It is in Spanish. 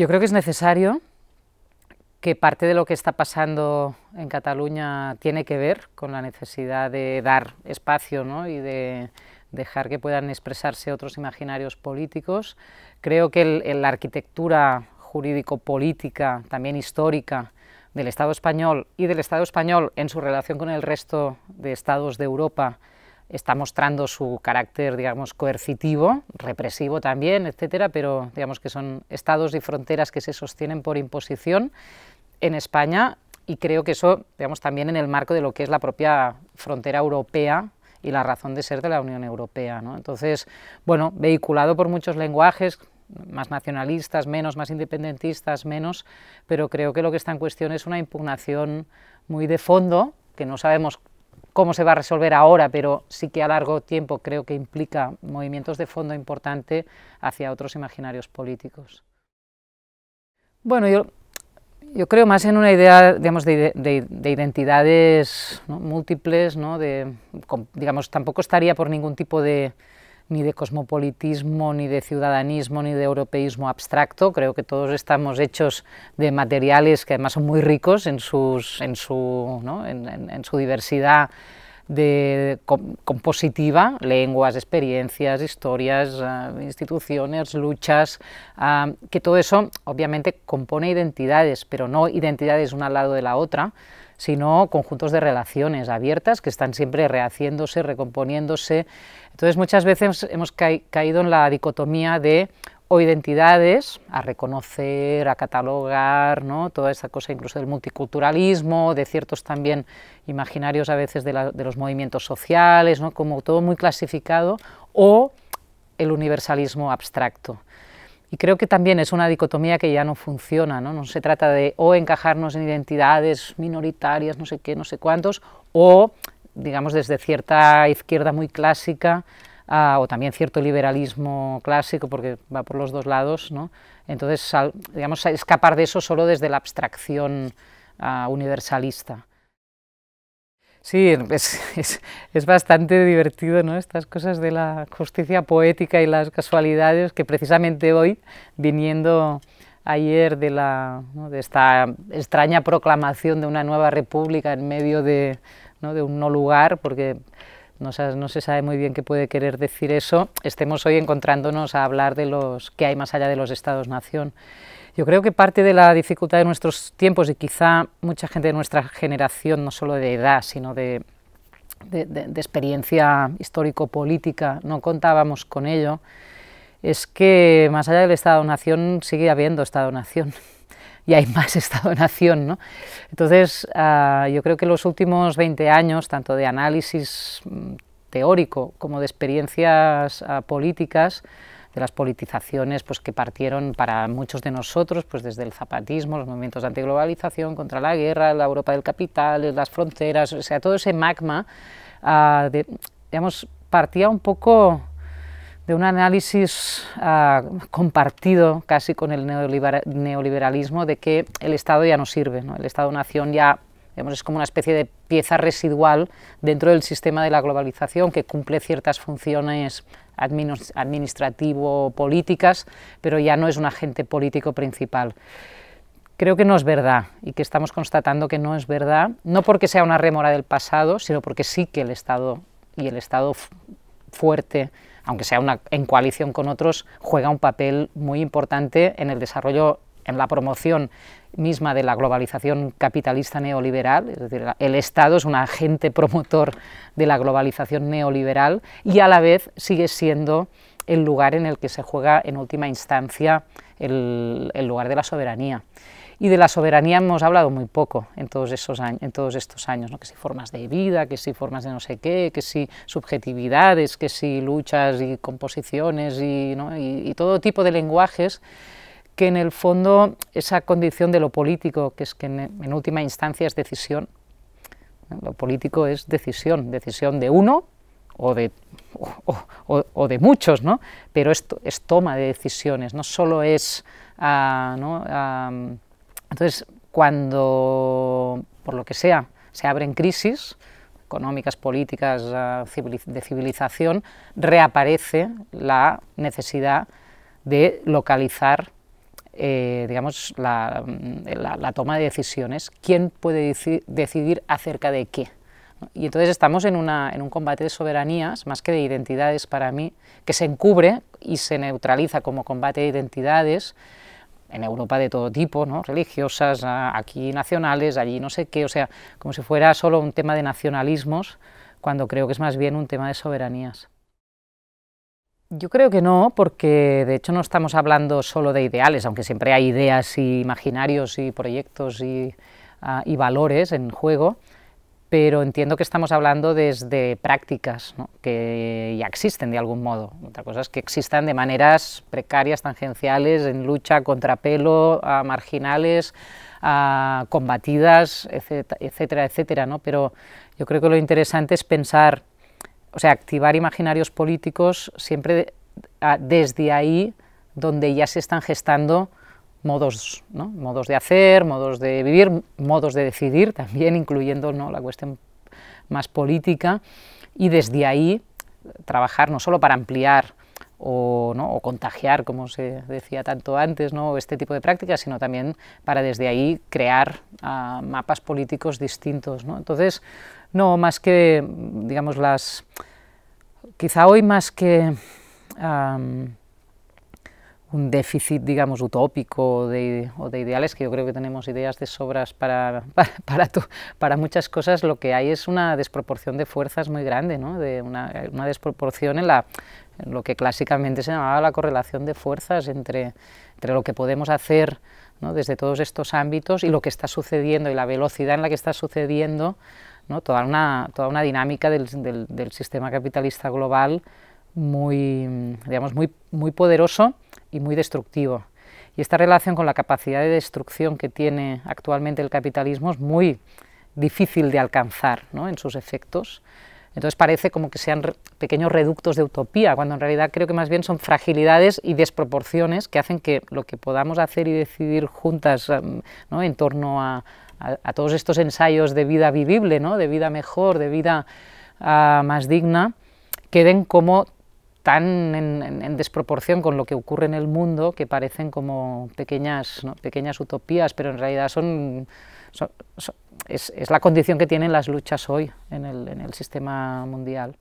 Yo creo que es necesario que parte de lo que está pasando en Cataluña tiene que ver con la necesidad de dar espacio y de dejar que puedan expresarse otros imaginarios políticos. Creo que la arquitectura jurídico-política, también histórica, del Estado español y del Estado español en su relación con el resto de estados de Europa está mostrando su carácter, digamos, coercitivo, represivo también, etcétera, pero digamos que son estados y fronteras que se sostienen por imposición en España y creo que eso, digamos, también en el marco de lo que es la propia frontera europea y la razón de ser de la Unión Europea, Entonces, bueno, vehiculado por muchos lenguajes, más nacionalistas, menos, más independentistas, menos, pero creo que lo que está en cuestión es una impugnación muy de fondo, que no sabemos cómo se va a resolver ahora, pero sí que a largo tiempo creo que implica movimientos de fondo importante hacia otros imaginarios políticos. Bueno, yo, yo creo más en una idea digamos, de, identidades múltiples, ¿no? De, digamos, tampoco estaría por ningún tipo de, ni de cosmopolitismo, ni de ciudadanismo, ni de europeísmo abstracto. Creo que todos estamos hechos de materiales que además son muy ricos en, sus, en, su, en, su diversidad de compositiva, lenguas, experiencias, historias, ah, instituciones, luchas, ah, que todo eso obviamente compone identidades, pero no identidades una al lado de la otra, sino conjuntos de relaciones abiertas que están siempre rehaciéndose, recomponiéndose. Entonces muchas veces hemos caído en la dicotomía de o identidades a reconocer, a catalogar, ¿no? toda esa cosa incluso del multiculturalismo, de ciertos también imaginarios a veces de, de los movimientos sociales, ¿no? como todo muy clasificado, o el universalismo abstracto. Y creo que también es una dicotomía que ya no funciona, ¿no? se trata de o encajarnos en identidades minoritarias, no sé qué, no sé cuántos, o, digamos, desde cierta izquierda muy clásica, ah, o también cierto liberalismo clásico, porque va por los dos lados, ¿no? Entonces, digamos, escapar de eso solo desde la abstracción ah, universalista. Sí, es, es, bastante divertido, ¿no? Estas cosas de la justicia poética y las casualidades que precisamente hoy, viniendo ayer de, la, de esta extraña proclamación de una nueva república en medio de, ¿no? de un no lugar, porque no se, sabe muy bien qué puede querer decir eso, estemos hoy encontrándonos a hablar de los que hay más allá de los estados-nación. Yo creo que parte de la dificultad de nuestros tiempos y quizá mucha gente de nuestra generación, no solo de edad, sino de, experiencia histórico-política, no contábamos con ello, es que más allá del Estado-Nación sigue habiendo Estado-Nación y hay más Estado-Nación. ¿no? Entonces, ah, yo creo que los últimos 20 años, tanto de análisis mm, teórico como de experiencias ah, políticas, de las politizaciones pues, que partieron para muchos de nosotros, pues desde el zapatismo, los movimientos de antiglobalización, contra la guerra, la Europa del capital, las fronteras, o sea, todo ese magma, ah, digamos, partía un poco de un análisis ah, compartido casi con el neoliberalismo de que el Estado ya no sirve, el Estado-nación ya vemos es como una especie de pieza residual dentro del sistema de la globalización que cumple ciertas funciones administrativo-políticas, pero ya no es un agente político principal. Creo que no es verdad y que estamos constatando que no es verdad, no porque sea una rémora del pasado, sino porque sí que el Estado y el Estado fuerte aunque sea una, en coalición con otros, juega un papel muy importante en el desarrollo, en la promoción misma de la globalización capitalista neoliberal, es decir, el Estado es un agente promotor de la globalización neoliberal y a la vez sigue siendo el lugar en el que se juega en última instancia el, el lugar de la soberanía y de la soberanía hemos hablado muy poco en todos, esos años, en todos estos años, ¿no? que si formas de vida, que si formas de no sé qué, que si subjetividades, que si luchas y composiciones y, todo tipo de lenguajes que en el fondo esa condición de lo político, que es que en, última instancia es decisión, lo político es decisión, decisión de uno o de, o, de muchos, ¿no? pero es, es, toma de decisiones, no solo es... Ah, ah, entonces, cuando, por lo que sea, se abren crisis económicas, políticas, eh, de civilización, reaparece la necesidad de localizar eh, mm, la, toma de decisiones, quién puede decidir acerca de qué. Y entonces estamos en, un combate de soberanías, más que de identidades para mí, que se encubre y se neutraliza como combate de identidades en Europa de todo tipo, ¿no? religiosas, aquí nacionales, allí no sé qué, o sea, como si fuera solo un tema de nacionalismos, cuando creo que es más bien un tema de soberanías. Yo creo que no, porque de hecho no estamos hablando solo de ideales, aunque siempre hay ideas y imaginarios y proyectos y, ah, y valores en juego, pero entiendo que estamos hablando desde prácticas que ya existen de algún modo. Otra cosa es que existan de maneras precarias, tangenciales, en lucha, contrapelo, a marginales, a combatidas, etcétera, etcétera. Pero yo creo que lo interesante es pensar, o sea, activar imaginarios políticos siempre desde ahí donde ya se están gestando modos, ¿no? modos de hacer, modos de vivir, modos de decidir también, incluyendo la cuestión más política, y desde ahí trabajar no solo para ampliar o, contagiar, como se decía tanto antes, ¿no? este tipo de prácticas, sino también para desde ahí crear ah, mapas políticos distintos. ¿no? Entonces, no, más que, digamos, las... Quizá hoy más que un déficit, digamos, utópico de, o de ideales, que yo creo que tenemos ideas de sobras para, para, muchas cosas, lo que hay es una desproporción de fuerzas muy grande, de una, desproporción en, la, lo que clásicamente se llamaba la correlación de fuerzas entre, lo que podemos hacer desde todos estos ámbitos y lo que está sucediendo y la velocidad en la que está sucediendo, toda, una, toda una dinámica del, sistema capitalista global muy, digamos, muy, muy poderoso y muy destructivo. Y esta relación con la capacidad de destrucción que tiene actualmente el capitalismo es muy difícil de alcanzar ¿no? en sus efectos. Entonces parece como que sean pequeños reductos de utopía, cuando en realidad creo que más bien son fragilidades y desproporciones que hacen que lo que podamos hacer y decidir juntas em, ¿no? en torno a, a, todos estos ensayos de vida vivible, ¿no? de vida mejor, de vida ah, más digna, queden como tan en, desproporción con lo que ocurre en el mundo que parecen como pequeñas, pequeñas utopías, pero en realidad son, es, es, la condición que tienen las luchas hoy en el, en el sistema mundial.